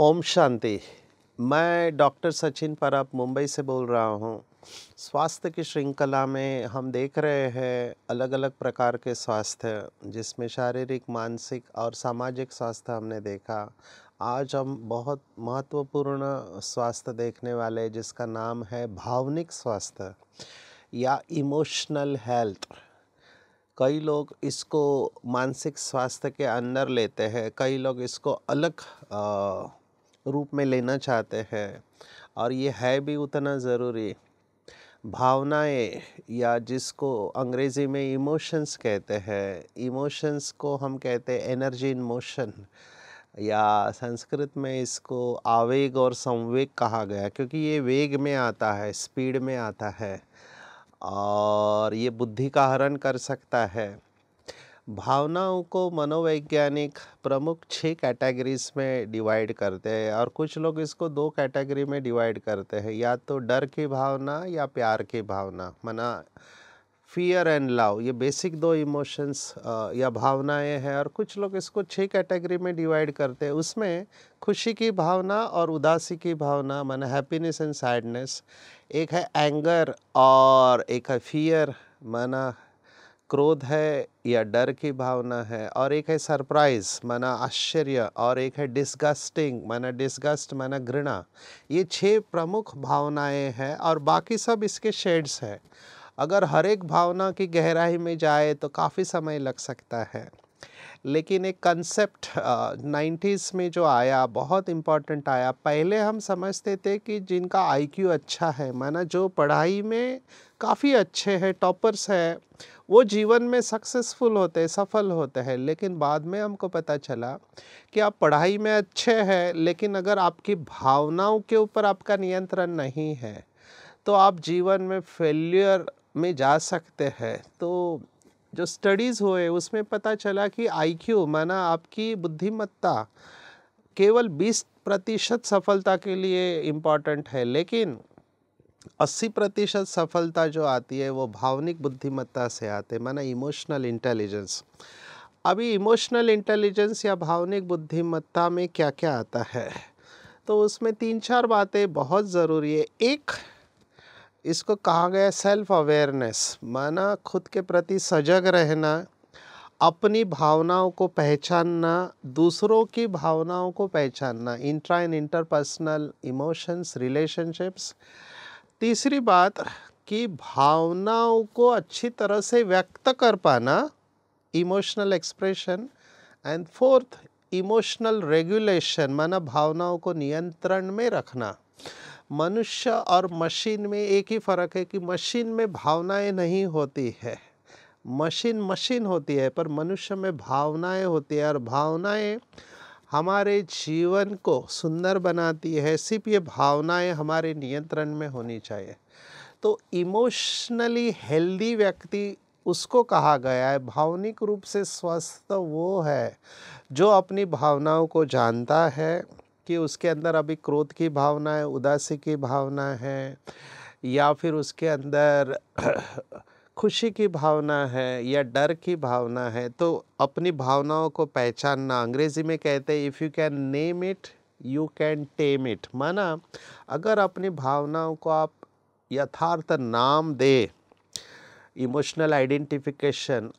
ओम शांति मैं डॉक्टर सचिन परब मुंबई से बोल रहा हूँ स्वास्थ्य की श्रृंखला में हम देख रहे हैं अलग अलग प्रकार के स्वास्थ्य जिसमें शारीरिक मानसिक और सामाजिक स्वास्थ्य हमने देखा आज हम बहुत महत्वपूर्ण स्वास्थ्य देखने वाले जिसका नाम है भावनिक स्वास्थ्य या इमोशनल हेल्थ कई लोग इसको मानसिक स्वास्थ्य के अंदर लेते हैं कई लोग इसको अलग आ, रूप में लेना चाहते हैं और ये है भी उतना ज़रूरी भावनाएं या जिसको अंग्रेज़ी में इमोशंस कहते हैं इमोशंस को हम कहते हैं एनर्जी इन मोशन या संस्कृत में इसको आवेग और संवेग कहा गया क्योंकि ये वेग में आता है स्पीड में आता है और ये बुद्धि का हरण कर सकता है भावनाओं को मनोवैज्ञानिक प्रमुख छः कैटेगरीज में डिवाइड करते हैं और कुछ लोग इसको दो कैटेगरी में डिवाइड करते हैं या तो डर की भावना या प्यार की भावना मना फियर एंड लव ये बेसिक दो इमोशंस या भावनाएं हैं और कुछ लोग इसको छः कैटेगरी में डिवाइड करते हैं उसमें खुशी की भावना और उदासी की भावना माना हैप्पीनेस एंड सैडनेस एक है एंगर और एक है फियर माना क्रोध है या डर की भावना है और एक है सरप्राइज माना आश्चर्य और एक है डिस्गस्टिंग माना डिस्गस्ट माना घृणा ये छह प्रमुख भावनाएं हैं और बाकी सब इसके शेड्स हैं अगर हर एक भावना की गहराई में जाए तो काफ़ी समय लग सकता है लेकिन एक कंसेप्ट नाइन्टीज़ में जो आया बहुत इम्पॉर्टेंट आया पहले हम समझते थे कि जिनका आईक्यू अच्छा है माना जो पढ़ाई में काफ़ी अच्छे हैं टॉपर्स हैं वो जीवन में सक्सेसफुल होते हैं सफल होते हैं लेकिन बाद में हमको पता चला कि आप पढ़ाई में अच्छे हैं लेकिन अगर आपकी भावनाओं के ऊपर आपका नियंत्रण नहीं है तो आप जीवन में फेल्यूर में जा सकते हैं तो जो स्टडीज़ हुए उसमें पता चला कि आईक्यू माना आपकी बुद्धिमत्ता केवल 20 प्रतिशत सफलता के लिए इम्पॉर्टेंट है लेकिन 80 प्रतिशत सफलता जो आती है वो भावनिक बुद्धिमत्ता से आते माना इमोशनल इंटेलिजेंस अभी इमोशनल इंटेलिजेंस या भावनिक बुद्धिमत्ता में क्या क्या आता है तो उसमें तीन चार बातें बहुत ज़रूरी है एक इसको कहा गया सेल्फ अवेयरनेस माना खुद के प्रति सजग रहना अपनी भावनाओं को पहचानना दूसरों की भावनाओं को पहचानना intra and interpersonal emotions relationships तीसरी बात कि भावनाओं को अच्छी तरह से व्यक्त कर पाना emotional expression and fourth emotional regulation माना भावनाओं को नियंत्रण में रखना मनुष्य और मशीन में एक ही फ़र्क है कि मशीन में भावनाएं नहीं होती है मशीन मशीन होती है पर मनुष्य में भावनाएं होती है और भावनाएं हमारे जीवन को सुंदर बनाती है सिर्फ ये भावनाएं हमारे नियंत्रण में होनी चाहिए तो इमोशनली हेल्दी व्यक्ति उसको कहा गया है भावनिक रूप से स्वस्थ वो है जो अपनी भावनाओं को जानता है कि उसके अंदर अभी क्रोध की भावना है उदासी की भावना है या फिर उसके अंदर खुशी की भावना है या डर की भावना है तो अपनी भावनाओं को पहचानना अंग्रेज़ी में कहते हैं if you can name it you can tame it माना अगर अपनी भावनाओं को आप यथार्थ नाम दे इमोशनल आइडेंटिफिकेशन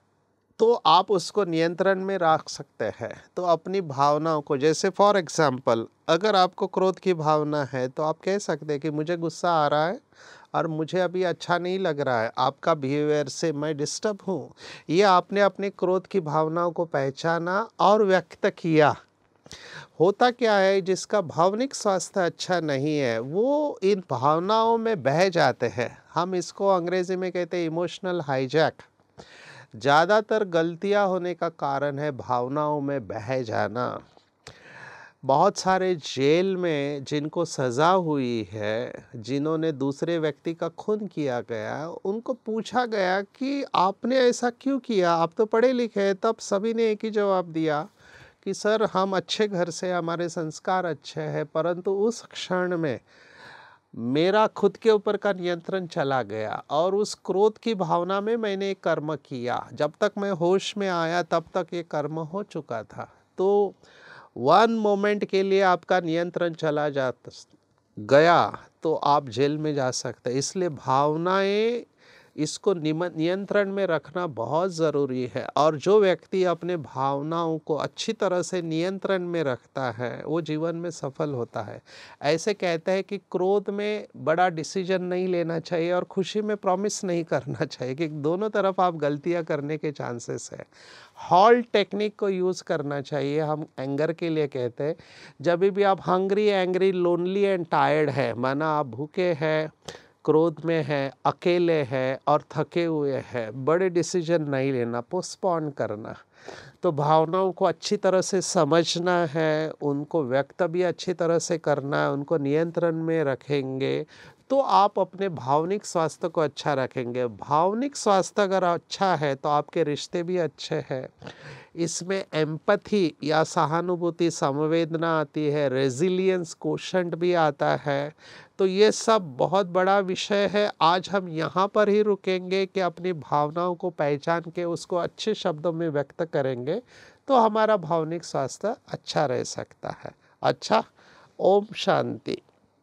तो आप उसको नियंत्रण में रख सकते हैं तो अपनी भावनाओं को जैसे फॉर एग्ज़ाम्पल अगर आपको क्रोध की भावना है तो आप कह सकते हैं कि मुझे गुस्सा आ रहा है और मुझे अभी अच्छा नहीं लग रहा है आपका बिहेवियर से मैं डिस्टर्ब हूँ ये आपने अपने क्रोध की भावनाओं को पहचाना और व्यक्त किया होता क्या है जिसका भावनिक स्वास्थ्य अच्छा नहीं है वो इन भावनाओं में बह जाते हैं हम इसको अंग्रेज़ी में कहते हैं इमोशनल हाईजैक ज़्यादातर गलतियाँ होने का कारण है भावनाओं में बह जाना बहुत सारे जेल में जिनको सज़ा हुई है जिन्होंने दूसरे व्यक्ति का खून किया गया उनको पूछा गया कि आपने ऐसा क्यों किया आप तो पढ़े लिखे हैं तब सभी ने एक ही जवाब दिया कि सर हम अच्छे घर से हमारे संस्कार अच्छे हैं परंतु उस क्षण में मेरा खुद के ऊपर का नियंत्रण चला गया और उस क्रोध की भावना में मैंने कर्म किया जब तक मैं होश में आया तब तक ये कर्म हो चुका था तो वन मोमेंट के लिए आपका नियंत्रण चला जा गया तो आप जेल में जा सकते इसलिए भावनाएं इसको नियंत्रण में रखना बहुत ज़रूरी है और जो व्यक्ति अपने भावनाओं को अच्छी तरह से नियंत्रण में रखता है वो जीवन में सफल होता है ऐसे कहते हैं कि क्रोध में बड़ा डिसीजन नहीं लेना चाहिए और खुशी में प्रॉमिस नहीं करना चाहिए कि दोनों तरफ आप गलतियाँ करने के चांसेस है हॉल टेक्निक को यूज़ करना चाहिए हम एंगर के लिए कहते हैं जब भी आप hungry angry lonely and tired है माना आप भूखे हैं क्रोध में है अकेले हैं और थके हुए हैं बड़े डिसीजन नहीं लेना पोस्टपोन करना तो भावनाओं को अच्छी तरह से समझना है उनको व्यक्त भी अच्छी तरह से करना है उनको नियंत्रण में रखेंगे तो आप अपने भावनिक स्वास्थ्य को अच्छा रखेंगे भावनिक स्वास्थ्य अगर अच्छा है तो आपके रिश्ते भी अच्छे हैं इसमें एम्पथी या सहानुभूति समवेदना आती है रेजिलियंस कोशंट भी आता है तो ये सब बहुत बड़ा विषय है आज हम यहाँ पर ही रुकेंगे कि अपनी भावनाओं को पहचान के उसको अच्छे शब्दों में व्यक्त करेंगे तो हमारा भावनिक स्वास्थ्य अच्छा रह सकता है अच्छा ओम शांति